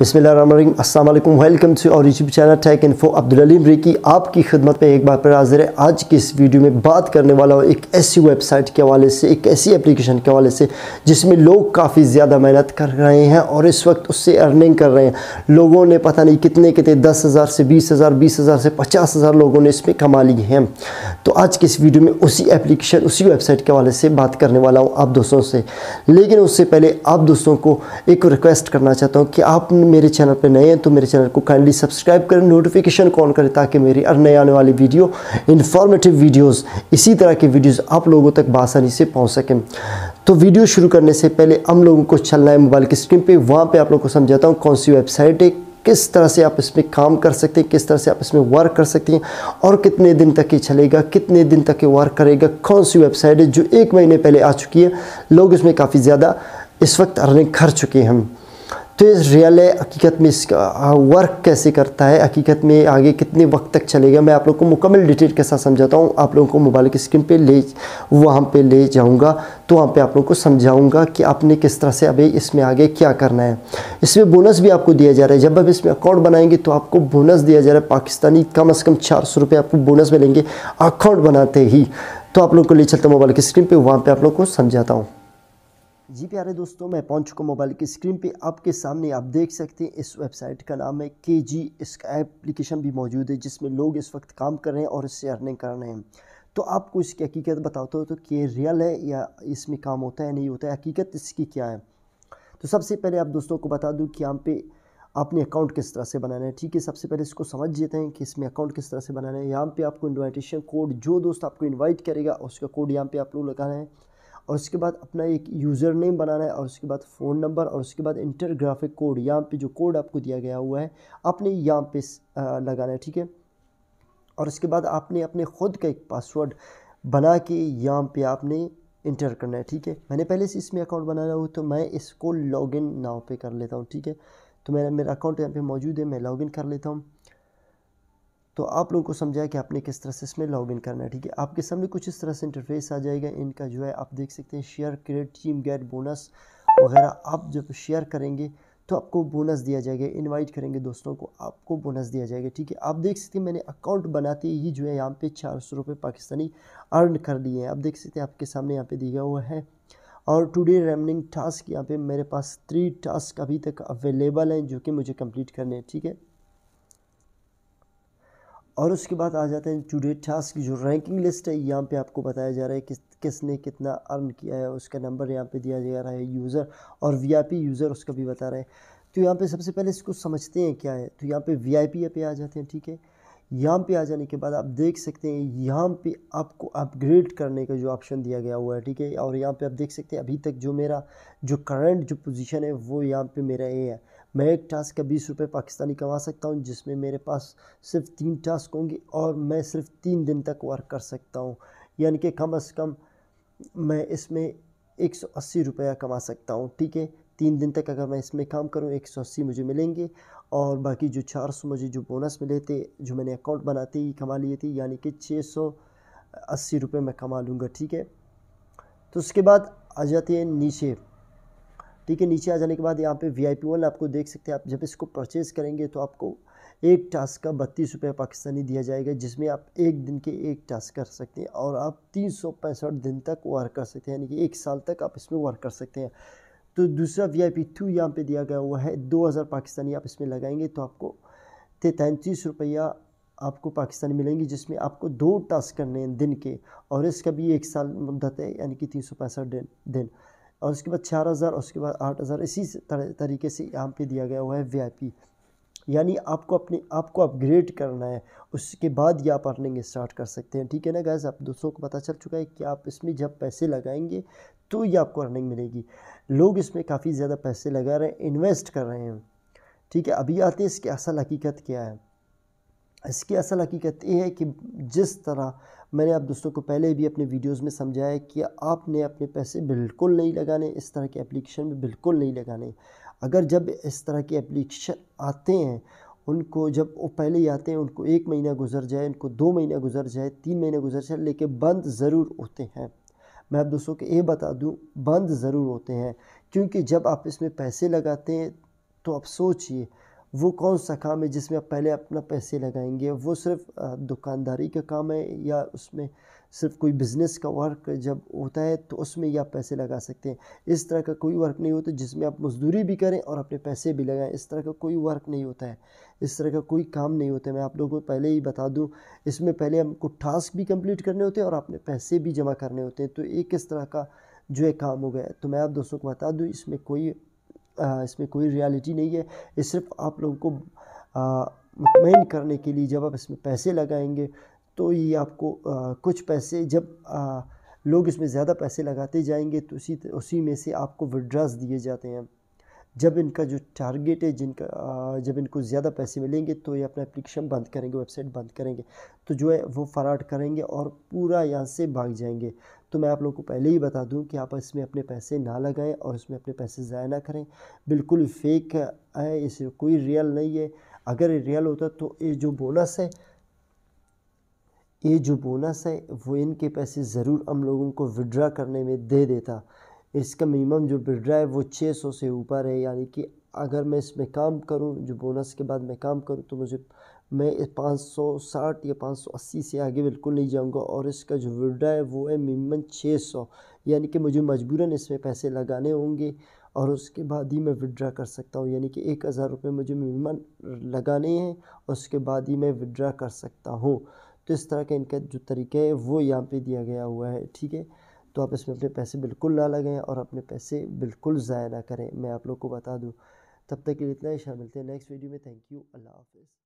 अस्सलाम वालेकुम welcome to और YouTube channel tech info Abdul Aleem रेकी आपकी खिदमत में एक बार पर हाजिर है आज की इस वीडियो में बात करने वाला हूँ एक ऐसी वेबसाइट के हवाले से एक ऐसी एप्लीकेशन के हवाले से जिसमें लोग काफ़ी ज़्यादा मेहनत कर रहे हैं और इस वक्त उससे अर्निंग कर रहे हैं लोगों ने पता नहीं कितने कितने दस हज़ार से बीस हज़ार बीस हज़ार से पचास हज़ार लोगों ने इसमें कमा ली है तो आज की इस वीडियो में उसी एप्लीकेशन उसी वेबसाइट के हवाले से बात करने वाला हूँ आप दोस्तों से लेकिन उससे पहले आप दोस्तों को एक रिक्वेस्ट करना चाहता हूँ कि आपने मेरे चैनल पर नए हैं तो मेरे चैनल को काइंडली सब्सक्राइब करें नोटिफिकेशन ऑन करें ताकि मेरी हर नए आने वाली वीडियो इन्फॉर्मेटिव वीडियोस इसी तरह की वीडियोस आप लोगों तक बासानी से पहुंच सकें तो वीडियो शुरू करने से पहले हम लोगों को चलना है मोबाइल की स्क्रीन पर वहाँ पर आप लोग को समझाता हूँ कौन सी वेबसाइट है किस तरह से आप इसमें काम कर सकते हैं किस तरह से आप इसमें वर्क कर सकते हैं और कितने दिन तक ये चलेगा कितने दिन तक ये वर्क करेगा कौन सी वेबसाइट है जो एक महीने पहले आ चुकी है लोग इसमें काफ़ी ज़्यादा इस वक्त अर्निंग कर चुके हैं तो इस रियल है हकीकत में इसका वर्क कैसे करता है हकीकत में आगे कितने वक्त तक चलेगा मैं आप लोग को मुकम्मल डिटेल के साथ समझाता हूँ आप लोगों को मोबाइल की स्क्रीन पे ले वहाँ पे ले जाऊँगा तो वहाँ पे आप लोग को समझाऊँगा कि आपने किस तरह से अभी इसमें आगे क्या करना है इसमें बोनस भी आपको दिया जा रहा है जब आप इसमें अकाउंट बनाएंगे तो आपको बोनस दिया जा रहा है पाकिस्तानी कम अज़ कम चार सौ रुपये आपको बोनस मिलेंगे अकाउंट बनाते ही तो आप लोग को ले चलता मोबाइल की स्क्रीन पर वहाँ पर आप लोग को समझाता हूँ जी प्यारे दोस्तों मैं पहुंच चुका मोबाइल की स्क्रीन पे आपके सामने आप देख सकते हैं इस वेबसाइट का नाम है के जी इसका एप्लीकेशन भी मौजूद है जिसमें लोग इस वक्त काम कर रहे हैं और इससे अर्निंग कर रहे हैं तो आपको इसकी हकीकत बताते हो तो कि रियल है या इसमें काम होता है नहीं होता है हकीकत इसकी क्या है तो सबसे पहले आप दोस्तों को बता दूँ कि यहाँ पे आपने अकाउंट किस तरह से बनाना है ठीक है सबसे पहले इसको समझ लेते हैं कि इसमें अकाउंट किस तरह से बनाना है यहाँ पे आपको इन्वाइटेशन कोड जो दोस्त आपको इनवाइट करेगा उसका कोड यहाँ पे आप लोग लगाना है और उसके बाद अपना एक यूज़र नेम बनाना है और उसके बाद फ़ोन नंबर और उसके बाद इंटर ग्राफिक कोड यहाँ पे जो कोड आपको दिया गया हुआ है आपने यहाँ पे लगाना है ठीक है और उसके बाद आपने अपने ख़ुद का एक पासवर्ड बना के यहाँ पे आपने इंटर करना है ठीक है मैंने पहले से इसमें अकाउंट बनाया हुआ तो मैं इसको लॉगिन नाव पे कर लेता हूँ ठीक है तो मेरा मेरा अकाउंट यहाँ पे मौजूद है मैं लॉगिन कर लेता हूँ तो आप लोगों को समझाया कि आपने किस तरह से इसमें लॉग इन करना है ठीक है आपके सामने कुछ इस तरह से इंटरफेस आ जाएगा इनका जो है आप देख सकते हैं share credit team get bonus वगैरह आप जब शेयर करेंगे तो आपको बोनस दिया जाएगा इनवाइट करेंगे दोस्तों को आपको बोनस दिया जाएगा ठीक है आप देख सकते हैं मैंने अकाउंट बनाते ही जो है यहाँ पे चार सौ रुपये पाकिस्तानी अर्न कर लिए हैं आप देख सकते हैं आपके सामने यहाँ पे दिया हुआ है और टुडे रेमनिंग टास्क यहाँ पे मेरे पास थ्री टास्क अभी तक अवेलेबल हैं जो कि मुझे कम्प्लीट करने हैं ठीक है और उसके बाद आ जाते हैं टूडे टास्क की जो रैंकिंग लिस्ट है यहाँ पे आपको बताया जा रहा है किस किसने कितना अर्न किया है उसका नंबर यहाँ पे दिया जा रहा है यूज़र और वीआईपी यूज़र उसका भी बता रहे हैं तो यहाँ पे सबसे पहले इसको समझते हैं क्या है तो यहाँ पे वीआईपी आई पे आ जाते हैं ठीक है यहाँ पे आ जाने के बाद आप देख सकते हैं यहाँ पे आपको अपग्रेड करने का जो ऑप्शन दिया गया हुआ है ठीक है और यहाँ पे आप देख सकते हैं अभी तक जो मेरा जो करंट जो पोजीशन है वो यहाँ पे मेरा ये है मैं एक टास्क का बीस रुपये पाकिस्तानी कमा सकता हूँ जिसमें मेरे पास सिर्फ तीन टास्क होंगे और मैं सिर्फ तीन दिन तक वर्क कर सकता हूँ यानी कि कम अज़ कम मैं इसमें एक सौ अस्सी रुपया कमा सकता हूँ ठीक है तीन दिन तक अगर मैं इसमें काम करूँ एक सौ अस्सी मुझे मिलेंगे और बाकी जो चार सौ मुझे जो बोनस मिले थे जो मैंने अकाउंट बनाते ही कमा लिए थे यानी कि छः सौ अस्सी रुपये मैं कमा लूँगा ठीक है तो उसके बाद आ जाते हैं नीचे ठीक है नीचे आ जाने के बाद यहाँ पे वी आई पी वन आपको देख सकते हैं आप जब इसको परचेज़ करेंगे तो आपको एक टास्क का बत्तीस रुपये पाकिस्तानी दिया जाएगा जिसमें आप एक दिन के एक टास्क कर सकते हैं और आप तीन सौ पैंसठ दिन तक वर्क कर सकते हैं यानी कि एक साल तक आप इसमें वर्क कर सकते हैं तो दूसरा वी आई पी टू यहाँ पर दिया गया हुआ है दो हज़ार पाकिस्तानी आप इसमें लगाएंगे तो आपको तैंतीस रुपया आपको पाकिस्तानी मिलेंगी जिसमें आपको दो टास्क करने हैं दिन के और इसका भी एक साल मुद्दत है यानी कि तीन सौ पैंसठ दिन दिन और उसके बाद चार हज़ार और उसके बाद आठ हज़ार इसी तरीके से यहाँ पे दिया गया हुआ है वी आई पी यानी आपको अपने आप को अपग्रेड करना है उसके बाद ये आप अर्निंग स्टार्ट कर सकते हैं ठीक है ना गैस आप दोस्तों को पता चल चुका है कि आप इसमें जब पैसे लगाएंगे तो ये आपको अर्निंग मिलेगी लोग इसमें काफ़ी ज़्यादा पैसे लगा रहे हैं इन्वेस्ट कर रहे हैं ठीक है अभी आते हैं इसकी असल हकीकत क्या है इसकी असल हकीकत ये है कि जिस तरह मैंने आप दोस्तों को पहले भी अपने वीडियोस में समझाया कि आपने अपने पैसे बिल्कुल नहीं लगाने इस तरह के एप्लीकेशन में बिल्कुल नहीं लगाने अगर जब इस तरह के एप्लीकेशन आते हैं उनको जब वो पहले ही आते हैं उनको एक महीना गुजर जाए उनको दो महीना गुजर जाए तीन महीना गुजर जाए लेकिन बंद ज़रूर होते हैं मैं आप दोस्तों को ये बता दूँ बंद ज़रूर होते हैं क्योंकि जब आप इसमें पैसे लगाते हैं तो आप सोचिए वो कौन सा काम है जिसमें आप पहले अपना पैसे लगाएंगे वो सिर्फ दुकानदारी का काम है या उसमें सिर्फ कोई बिज़नेस का वर्क जब होता है तो उसमें ही आप पैसे लगा सकते हैं इस तरह का कोई वर्क नहीं होता जिसमें आप मजदूरी भी करें और अपने पैसे भी लगाएं इस तरह का कोई वर्क नहीं होता है इस तरह का कोई काम नहीं होता है मैं आप लोगों को पहले ही बता दूं इसमें पहले हमको टास्क भी कंप्लीट करने होते हैं और अपने पैसे भी जमा करने होते हैं तो एक इस तरह का जो है काम हो गया तो मैं आप दोस्तों को बता दूँ इसमें कोई इसमें कोई रियलिटी नहीं है ये सिर्फ आप लोगों को मुतमिन करने के लिए जब आप इसमें पैसे लगाएंगे तो ये आपको आ, कुछ पैसे जब आ, लोग इसमें ज़्यादा पैसे लगाते जाएंगे तो उसी उसी में से आपको विड्रास दिए जाते हैं जब इनका जो टारगेट है जिनका आ, जब इनको ज़्यादा पैसे मिलेंगे तो ये अपना एप्लीकेशन बंद करेंगे वेबसाइट बंद करेंगे तो जो है वो फराड करेंगे और पूरा यहाँ से भाग जाएंगे तो मैं आप लोगों को पहले ही बता दूं कि आप इसमें अपने पैसे ना लगाएं और इसमें अपने पैसे ज़ाया ना करें बिल्कुल फेक है इसे कोई रियल नहीं है अगर रियल होता तो ये जो बोनस है ये जो बोनस है वो इनके पैसे ज़रूर हम लोगों को विड्रा करने में दे देता इसका मिनिमम जो विड्रा है वो छः से ऊपर है यानी कि अगर मैं इसमें काम करूँ जो बोनस के बाद मैं काम करूँ तो मुझे मैं पाँच सौ साठ या पाँच सौ अस्सी से आगे बिल्कुल नहीं जाऊंगा और इसका जो विड्रा है वो है मिनिमम छः सौ यानी कि मुझे मजबूरन इसमें पैसे लगाने होंगे और उसके बाद ही मैं विड्रा कर सकता हूँ यानी कि एक हज़ार रुपये मुझे मिनिमम लगाने हैं उसके बाद ही मैं विड्रा कर सकता हूँ तो इस तरह का इनका जो तरीका है वो यहाँ पे दिया गया हुआ है ठीक है तो आप इसमें अपने पैसे बिल्कुल ना लगाएं और अपने पैसे बिल्कुल ज़ाया ना करें मैं आप लोग को बता दूँ तब तक के लिए इतना ही शामिल थे नेक्स्ट वीडियो में थैंक यू अल्लाह हाफिज़